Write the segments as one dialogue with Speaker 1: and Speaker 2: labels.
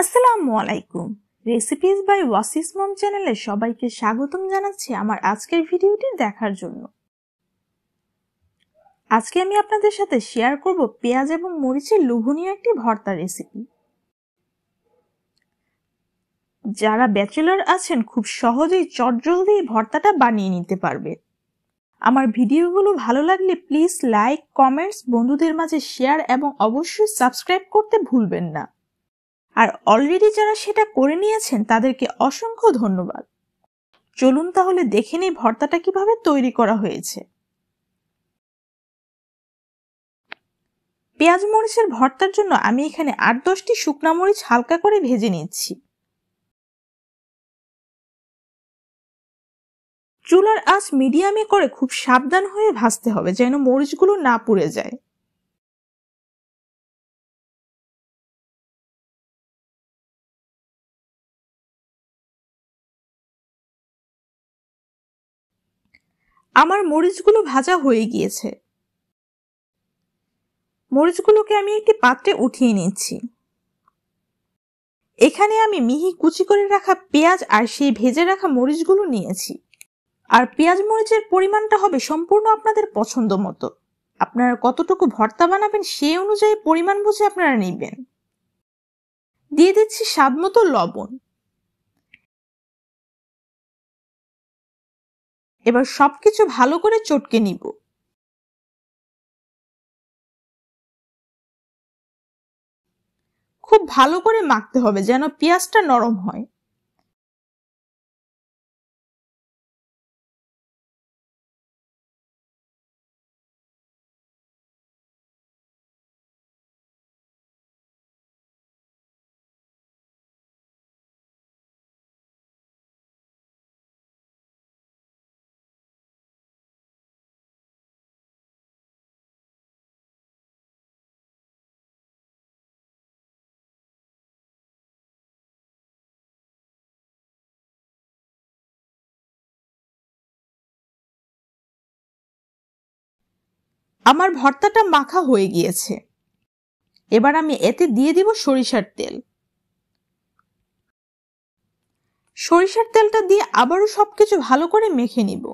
Speaker 1: আসসালামু আলাইকুম recipes by ওয়াসিস মম চ্যানেলে সবাইকে স্বাগতম জানাচ্ছি আমার আজকের ভিডিওটি দেখার জন্য আজকে আমি আপনাদের সাথে শেয়ার করব পেঁয়াজ এবং মরিচের লোভনীয় একটি ভর্তা রেসিপি যারা ব্যাচেলর আছেন খুব সহজেই চটজলদি ভর্তাটা বানিয়ে নিতে পারবে আমার ভিডিওগুলো ভালো লাগলে প্লিজ লাইক কমেন্টস বন্ধুদের মাঝে শেয়ার এবং অবশ্যই সাবস্ক্রাইব করতে ভুলবেন না আর অলরেডি যারা সেটা করে নিয়েছেন তাদেরকে অসংখ্য ধন্যবাদ চলুন তাহলে দেখে নিই ভর্তাটা কিভাবে তৈরি করা হয়েছে
Speaker 2: পেঁয়াজ মরিচের ভর্তার জন্য আমি এখানে আট দশটি শুকনা মরিচ হালকা করে ভেজে নিচ্ছি চুলার আঁচ মিডিয়ামে করে খুব সাবধান হয়ে ভাজতে হবে যেন মরিচগুলো না পুড়ে যায় আমার মরিচগুলো ভাজা হয়ে গিয়েছে মরিচগুলোকে আমি একটি পাত্রে উঠিয়ে নিচ্ছি
Speaker 1: এখানে আমি মিহি কুচি করে রাখা পেঁয়াজ আর সেই ভেজে রাখা মরিচগুলো নিয়েছি আর পেঁয়াজ মরিচের পরিমাণটা হবে সম্পূর্ণ আপনাদের পছন্দ মতো
Speaker 2: আপনারা কতটুকু ভর্তা বানাবেন সে অনুযায়ী পরিমাণ বুঝে আপনারা নেবেন দিয়ে দিচ্ছি স্বাদ মতো লবণ এবার সবকিছু ভালো করে চটকে নিব
Speaker 3: খুব ভালো করে মাখতে হবে যেন পেঁয়াজটা নরম হয়
Speaker 2: আমার ভর্তাটা মাখা হয়ে গিয়েছে এবার আমি এতে দিয়ে দিব সরিষার তেল সরিষার তেলটা দিয়ে আবারও সবকিছু ভালো করে মেখে নিব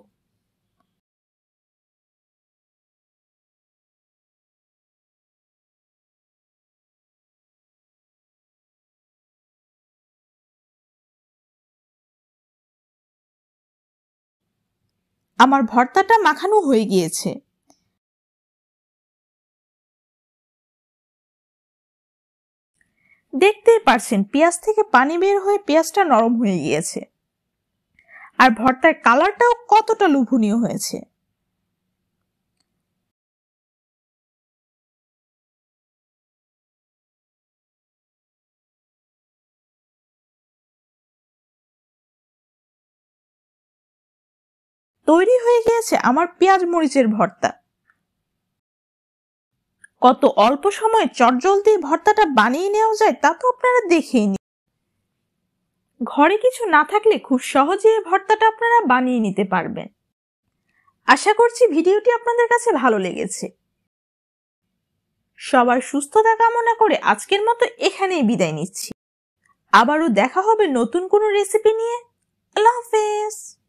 Speaker 3: আমার ভর্তাটা মাখানো হয়ে গিয়েছে
Speaker 2: দেখতেই পারছেন পেঁয়াজ থেকে পানি বের হয়ে পেঁয়াজটা নরম হয়ে গিয়েছে আর
Speaker 1: ভর্তার কালারটাও কতটা লোভনীয় হয়েছে তৈরি হয়ে গিয়েছে আমার পেঁয়াজ মরিচের ভর্তা কত অল্প সময়ে দিয়ে ভর্তাটা বানিয়ে নেওয়া যায় তা তো আপনারা দেখেই ঘরে কিছু না থাকলে খুব সহজে ভর্তাটা আপনারা বানিয়ে নিতে পারবেন আশা করছি ভিডিওটি আপনাদের কাছে ভালো লেগেছে সবার সুস্থতা কামনা করে আজকের মতো এখানেই বিদায় নিচ্ছি
Speaker 2: আবারও দেখা হবে নতুন কোনো রেসিপি নিয়ে আল্লাহ হাফেজ